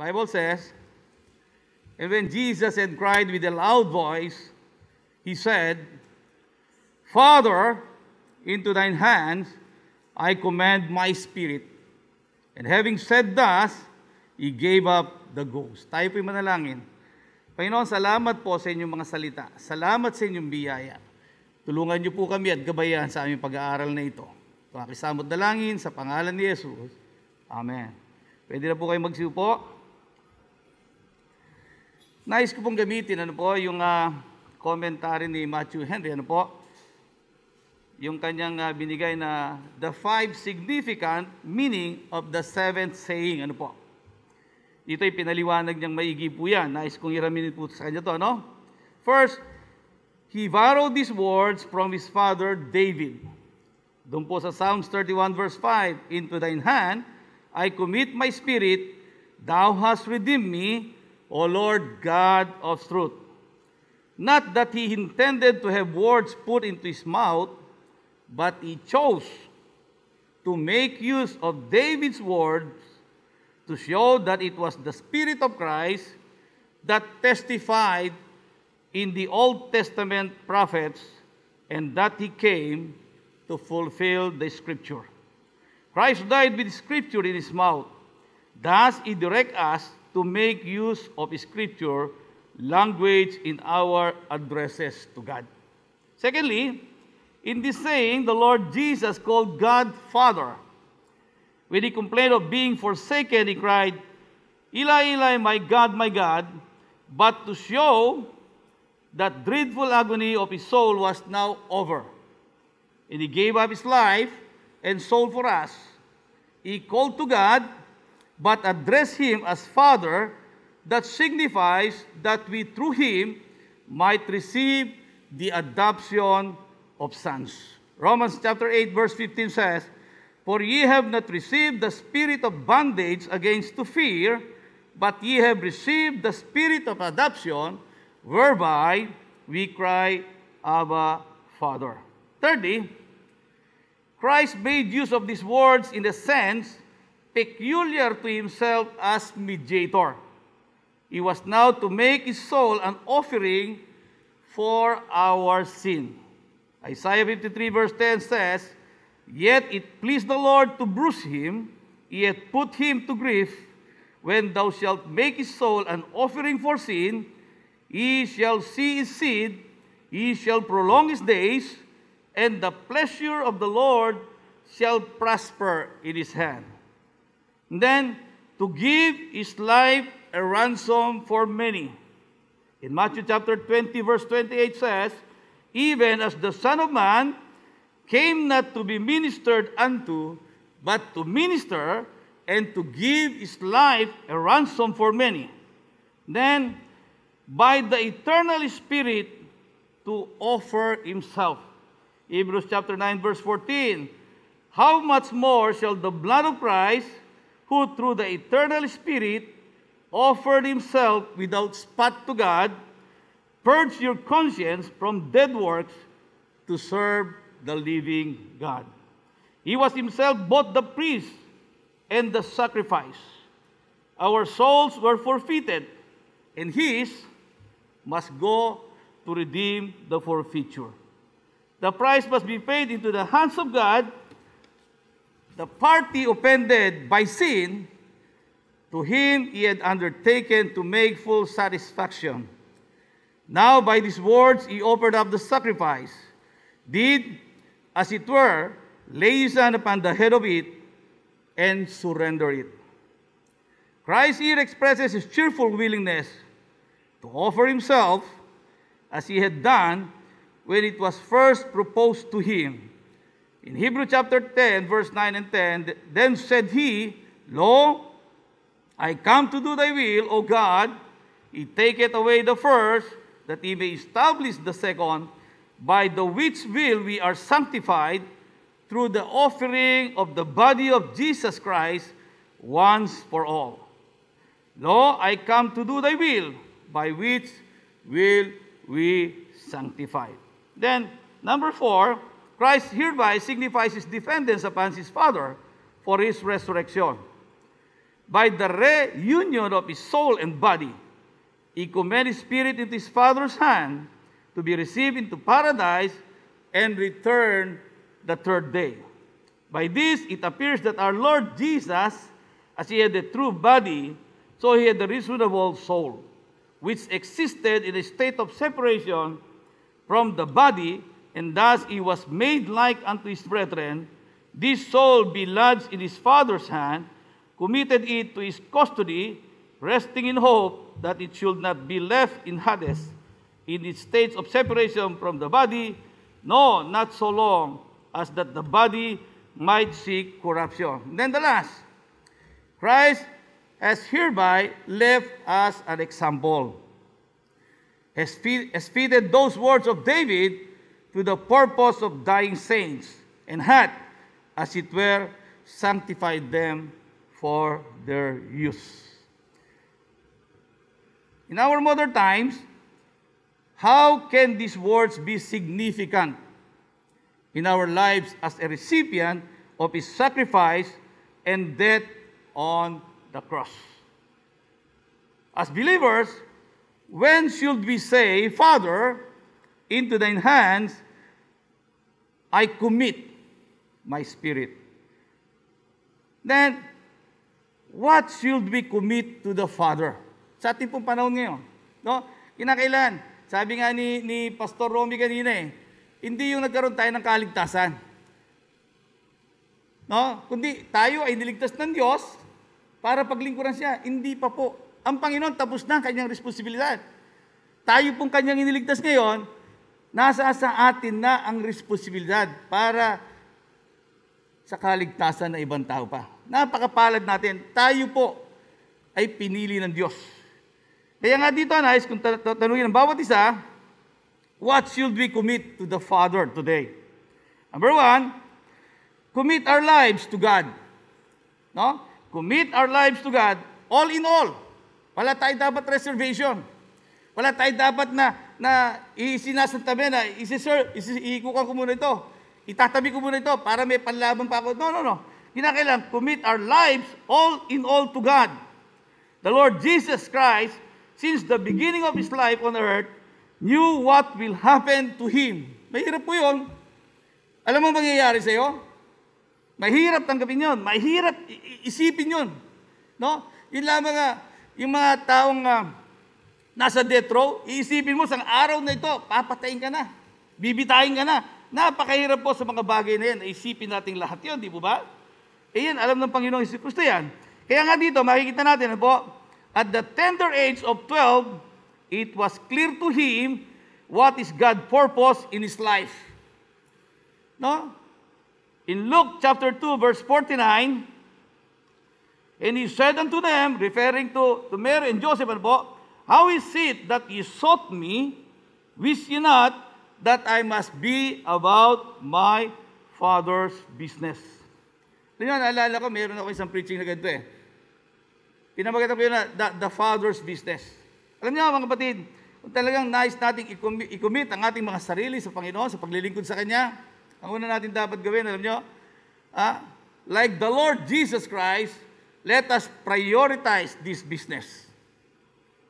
Bible says, And when Jesus had cried with a loud voice, he said, Father, into thine hands I commend my spirit. And having said thus, he gave up the ghost. Tayo po'y manalangin. Panginoon, salamat po sa inyong mga salita. Salamat sa inyong biyaya. Tulungan niyo po kami at gabayan sa aming pag-aaral na ito. Pakisamot na langin sa pangalan ni Jesus. Amen. Pwede na po kayo magsiupo. po. Nais ko pong gamitin ano po, yung uh, commentary ni Matthew Henry. Ano po? Yung kanyang uh, binigay na the five significant meaning of the seventh saying. Ano po? Ito ay pinaliwanag niyang maigi po yan. Nais kong iraminin po sa kanya to. Ano? First, he borrowed these words from his father David. Doon po sa Psalms 31 verse 5, Into thine hand I commit my spirit, thou hast redeemed me o Lord God of truth. Not that he intended to have words put into his mouth, but he chose to make use of David's words to show that it was the Spirit of Christ that testified in the Old Testament prophets and that he came to fulfill the scripture. Christ died with scripture in his mouth. Thus, he directs us to make use of Scripture language in our addresses to God. Secondly, in this saying, the Lord Jesus called God Father. When he complained of being forsaken, he cried, Eli, Eli, my God, my God. But to show that dreadful agony of his soul was now over. And he gave up his life and soul for us. He called to God but address him as Father, that signifies that we through him might receive the adoption of sons. Romans chapter 8 verse 15 says, For ye have not received the spirit of bondage against to fear, but ye have received the spirit of adoption, whereby we cry, Abba, Father. Thirdly, Christ made use of these words in the sense peculiar to himself as mediator. He was now to make his soul an offering for our sin. Isaiah 53 verse 10 says, Yet it pleased the Lord to bruise him, yet put him to grief. When thou shalt make his soul an offering for sin, he shall see his seed, he shall prolong his days, and the pleasure of the Lord shall prosper in his hand. And then, to give his life a ransom for many. In Matthew chapter 20, verse 28 says, Even as the Son of Man came not to be ministered unto, but to minister and to give his life a ransom for many. Then, by the eternal Spirit, to offer himself. Hebrews chapter 9, verse 14. How much more shall the blood of Christ, who through the eternal Spirit offered himself without spot to God, purge your conscience from dead works to serve the living God. He was himself both the priest and the sacrifice. Our souls were forfeited, and his must go to redeem the forfeiture. The price must be paid into the hands of God the party offended by sin, to him he had undertaken to make full satisfaction. Now, by these words, he offered up the sacrifice, did, as it were, lay his hand upon the head of it, and surrender it. Christ here expresses his cheerful willingness to offer himself as he had done when it was first proposed to him In Hebrew chapter 10, verse 9 and 10, Then said he, Lo, I come to do thy will, O God. He taketh away the first, that he may establish the second, by the which will we are sanctified through the offering of the body of Jesus Christ once for all. Lo, I come to do thy will, by which will we sanctified. Then, number four, Christ hereby signifies his dependence upon his Father for his resurrection. By the reunion of his soul and body, he commended spirit into his Father's hand to be received into paradise and returned the third day. By this, it appears that our Lord Jesus, as he had the true body, so he had the reasonable soul, which existed in a state of separation from the body and thus he was made like unto his brethren. This soul be lodged in his father's hand, committed it to his custody, resting in hope that it should not be left in Hades, in its states of separation from the body, no, not so long as that the body might seek corruption. then the last, Christ has hereby left us an example, has, feed, has feeded those words of David to the purpose of dying saints, and had, as it were, sanctified them for their use. In our modern times, how can these words be significant in our lives as a recipient of His sacrifice and death on the cross? As believers, when should we say, Father, into thine hands I commit my spirit. Then, what should we commit to the Father? Sa ating pong panahon ngayon. No? Kinakailan. Sabi nga ni, ni Pastor Romy kanina eh, hindi yung nagkaroon tayo ng kaligtasan. No? Kundi tayo ay niligtas ng Diyos para paglingkuran siya. Hindi pa po. Ang Panginoon tapos na kanyang responsibilidad. Tayo pong kanyang iniligtas ngayon, Nasa sa atin na ang responsibilidad para sa kaligtasan ng ibang tao pa. Napakapalad natin. Tayo po ay pinili ng Diyos. Kaya nga dito, nais kung tanungin ng bawat isa, what should we commit to the Father today? Number one, commit our lives to God. No? Commit our lives to God, all in all. Wala tayo dapat reservation. Wala tayo dapat na na isinasantabi na isisir, iikukan ko muna ito. Itatabi ko muna ito para may panlaban pa ako. No, no, no. Kinakailangan commit our lives all in all to God. The Lord Jesus Christ, since the beginning of His life on earth, knew what will happen to Him. Mahirap po yun. Alam mo mangyayari sa'yo? Mahirap tanggapin yun. Mahirap isipin yun. No? Yun lamang, uh, yung mga taong uh, nasa death row, iisipin mo, sang araw na ito, papatayin ka na. Bibitayin ka na. Napakahirap po sa mga bagay na yan. Isipin natin lahat yon, di po ba? E yan, alam ng Panginoong Isip Kristo yan. Kaya nga dito, makikita natin ano po, at the tender age of 12, it was clear to him what is God's purpose in his life. No? In Luke chapter 2, verse 49, And he said unto them, referring to, to Mary and Joseph, ano po, How is it that ye sought me? Wish ye not that I must be about my Father's business? Ito yun, alala ko, mayroon ako isang preaching na ganito eh. Pinamagat ko yun na, the, the Father's business. Alam niyo mga kapatid, kung talagang nais nating i-commit ang ating mga sarili sa Panginoon, sa paglilingkod sa Kanya, ang una natin dapat gawin, alam niyo, ah, like the Lord Jesus Christ, let us prioritize this business.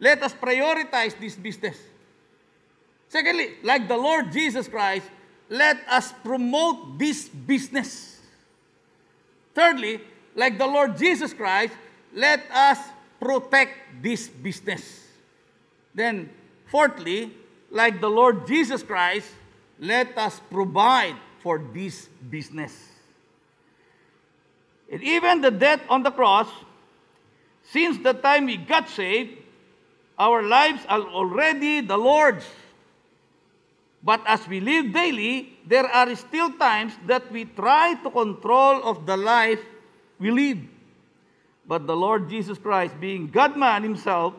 Let us prioritize this business. Secondly, like the Lord Jesus Christ, let us promote this business. Thirdly, like the Lord Jesus Christ, let us protect this business. Then, fourthly, like the Lord Jesus Christ, let us provide for this business. And even the death on the cross, since the time we got saved, Our lives are already the Lord's. But as we live daily, there are still times that we try to control of the life we live. But the Lord Jesus Christ, being God-man himself,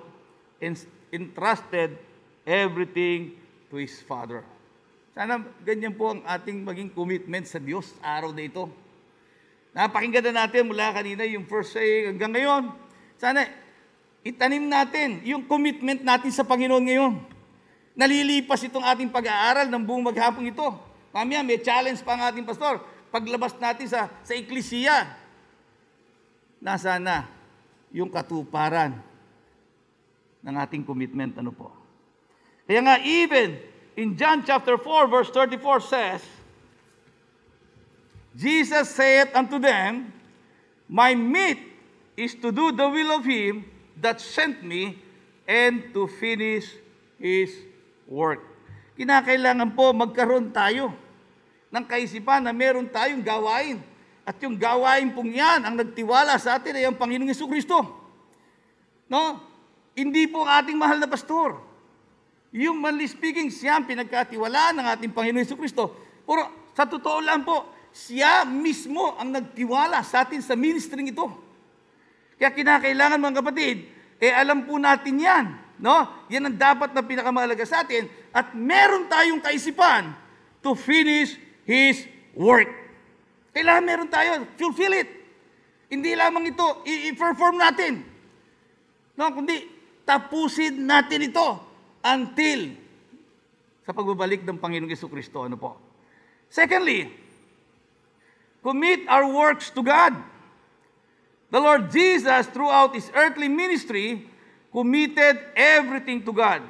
entrusted everything to His Father. Sana ganyan po ang ating maging commitment sa Diyos araw na ito. Napakinggan na natin mula kanina yung first saying hanggang ngayon. Sana Itanim natin yung commitment natin sa Panginoon ngayon. Nalilipas itong ating pag-aaral ng buong maghapon ito. Mamaya may challenge pa ang ating pastor. Paglabas natin sa, sa eklisiya, nasa na yung katuparan ng ating commitment. Ano po? Kaya nga, even in John chapter 4, verse 34 says, Jesus saith unto them, My meat is to do the will of Him that sent me and to finish His work. Kinakailangan po magkaroon tayo ng kaisipan na meron tayong gawain. At yung gawain pong yan, ang nagtiwala sa atin ay ang Panginoong Yesu Kristo. No? Hindi po ang ating mahal na pastor. Humanly speaking, siya ang pinagkatiwalaan ng ating Panginoong Yesu Kristo. Pero sa totoo lang po, siya mismo ang nagtiwala sa atin sa ministering ito. Kaya kinakailangan mga kapatid, eh alam po natin yan. No? Yan ang dapat na pinakamahalaga sa atin at meron tayong kaisipan to finish His work. Kailangan meron tayo, fulfill it. Hindi lamang ito, i-perform natin. No, kundi tapusin natin ito until sa pagbabalik ng Panginoong Yesu Kristo. Ano po? Secondly, commit our works to God. The Lord Jesus, throughout his earthly ministry, committed everything to God.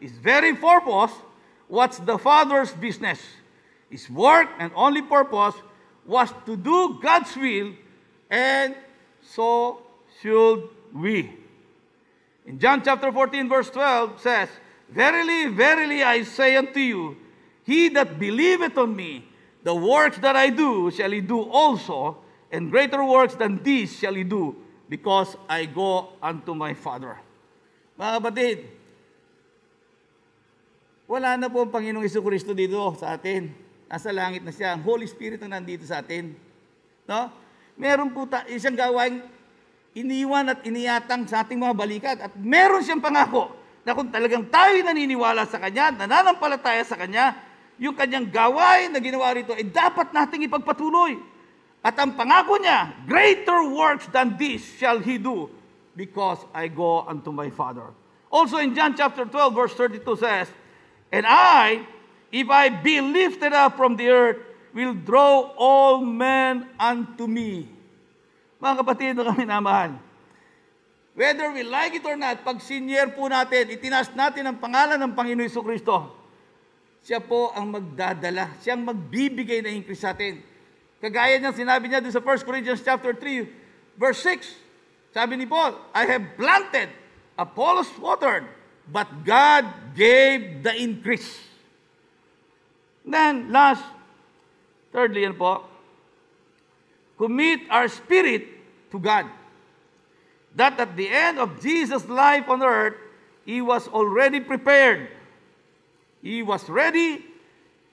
His very purpose, what's the Father's business? His work and only purpose was to do God's will, and so should we. In John chapter 14, verse 12 says, Verily, verily, I say unto you, he that believeth on me, the works that I do shall he do also, and greater works than these shall ye do, because I go unto my Father. Mga kapatid, wala na po ang Panginoong Iso Kristo dito sa atin. Nasa langit na siya. Ang Holy Spirit ang nandito sa atin. No? Meron po ta- isang gawain iniwan at iniyatang sa ating mga balikat. At meron siyang pangako na kung talagang tayo naniniwala sa Kanya, nananampalataya sa Kanya, yung kanyang gawain na ginawa rito ay dapat nating ipagpatuloy. At ang pangako niya, greater works than this shall he do because I go unto my Father. Also in John chapter 12 verse 32 says, And I, if I be lifted up from the earth, will draw all men unto me. Mga kapatid na kami namahal, whether we like it or not, pag senior po natin, itinas natin ang pangalan ng Panginoon Kristo, siya po ang magdadala, siyang magbibigay na increase sa atin. Kagaya ng sinabi niya dun sa 1 Corinthians chapter 3, verse 6. Sabi ni Paul, I have planted, Apollos watered, but God gave the increase. Then, last, thirdly yan po, commit our spirit to God. That at the end of Jesus' life on earth, He was already prepared. He was ready.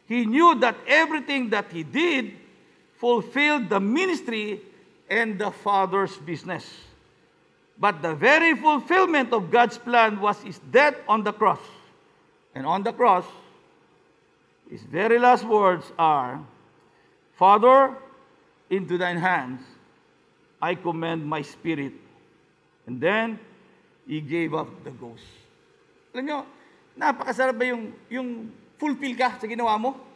He knew that everything that He did fulfilled the ministry and the Father's business. But the very fulfillment of God's plan was his death on the cross. And on the cross, his very last words are, Father, into thine hands I commend my spirit. And then, he gave up the ghost. Alam nyo, napakasarap ba yung, yung fulfill ka sa ginawa mo?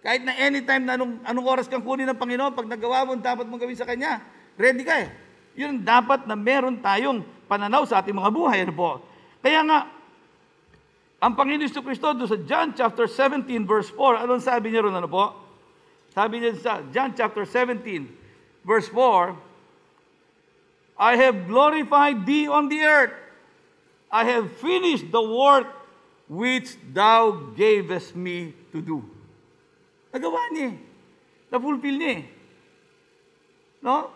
Kahit na anytime na anong, anong oras kang kunin ng Panginoon, pag nagawa mo, dapat mong gawin sa Kanya. Ready ka eh. Yun dapat na meron tayong pananaw sa ating mga buhay. Ano po? Kaya nga, ang Panginoon Isto Kristo doon sa John chapter 17 verse 4, anong sabi niya ron ano po? Sabi niya sa John chapter 17 verse 4, I have glorified thee on the earth. I have finished the work which thou gavest me to do. Nagawa niya eh. Na-fulfill niya eh. No?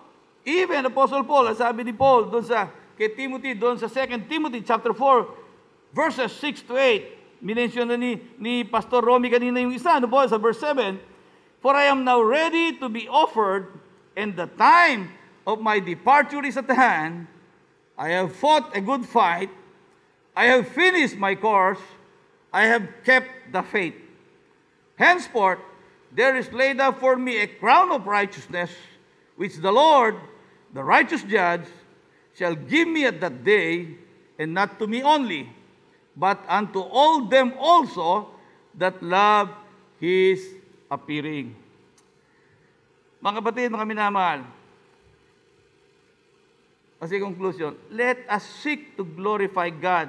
Even Apostle Paul, ang sabi ni Paul doon sa, kay Timothy, doon sa 2 Timothy chapter 4, verses 6 to 8, minensyon na ni, ni Pastor Romy kanina yung isa, ano po, sa verse 7, For I am now ready to be offered, and the time of my departure is at hand. I have fought a good fight. I have finished my course. I have kept the faith. Henceforth, there is laid up for me a crown of righteousness, which the Lord, the righteous judge, shall give me at that day, and not to me only, but unto all them also that love His appearing. Mga kapatid, mga minamahal, as a conclusion, let us seek to glorify God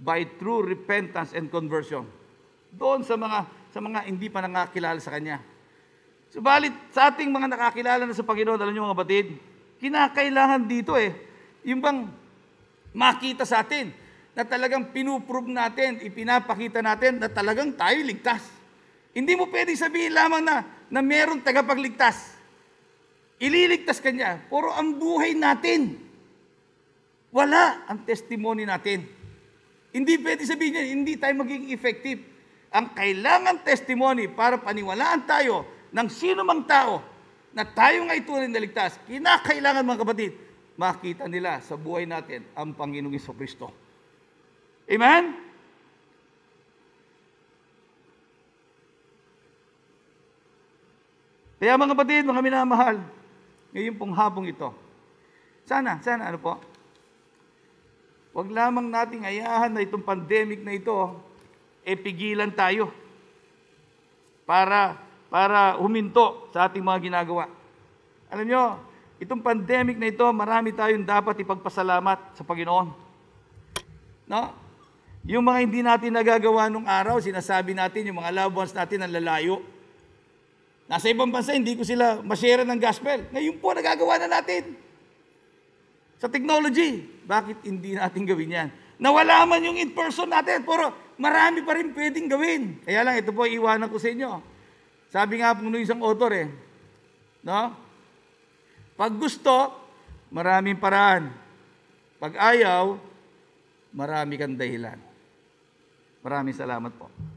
by true repentance and conversion. Doon sa mga sa mga hindi pa nakakilala sa Kanya. Subalit, sa ating mga nakakilala na sa Panginoon, alam niyo mga batid, kinakailangan dito eh, yung bang makita sa atin na talagang pinuprove natin, ipinapakita natin na talagang tayo ligtas. Hindi mo pwedeng sabihin lamang na, na merong tagapagligtas. Ililigtas ka niya, pero ang buhay natin, wala ang testimony natin. Hindi pwede sabihin niya, hindi tayo magiging effective ang kailangan testimony para paniwalaan tayo ng sino mang tao na tayo nga tunay na ligtas. Kinakailangan mga kapatid, makita nila sa buhay natin ang Panginoong Iso Kristo. Amen? Kaya mga kapatid, mga minamahal, ngayon pong habong ito, sana, sana, ano po, Huwag lamang nating ayahan na itong pandemic na ito, e pigilan tayo para para huminto sa ating mga ginagawa. Alam nyo, itong pandemic na ito, marami tayong dapat ipagpasalamat sa Panginoon. No? Yung mga hindi natin nagagawa nung araw, sinasabi natin, yung mga loved ones natin ang lalayo. Nasa ibang bansa, hindi ko sila masyera ng gospel. Ngayon po, nagagawa na natin. Sa technology, bakit hindi natin gawin yan? Nawala man yung in-person natin, puro Marami pa rin pwedeng gawin. Kaya lang, ito po, iwanan ko sa inyo. Sabi nga po nung isang author eh, no? Pag gusto, maraming paraan. Pag ayaw, marami kang dahilan. Maraming salamat po.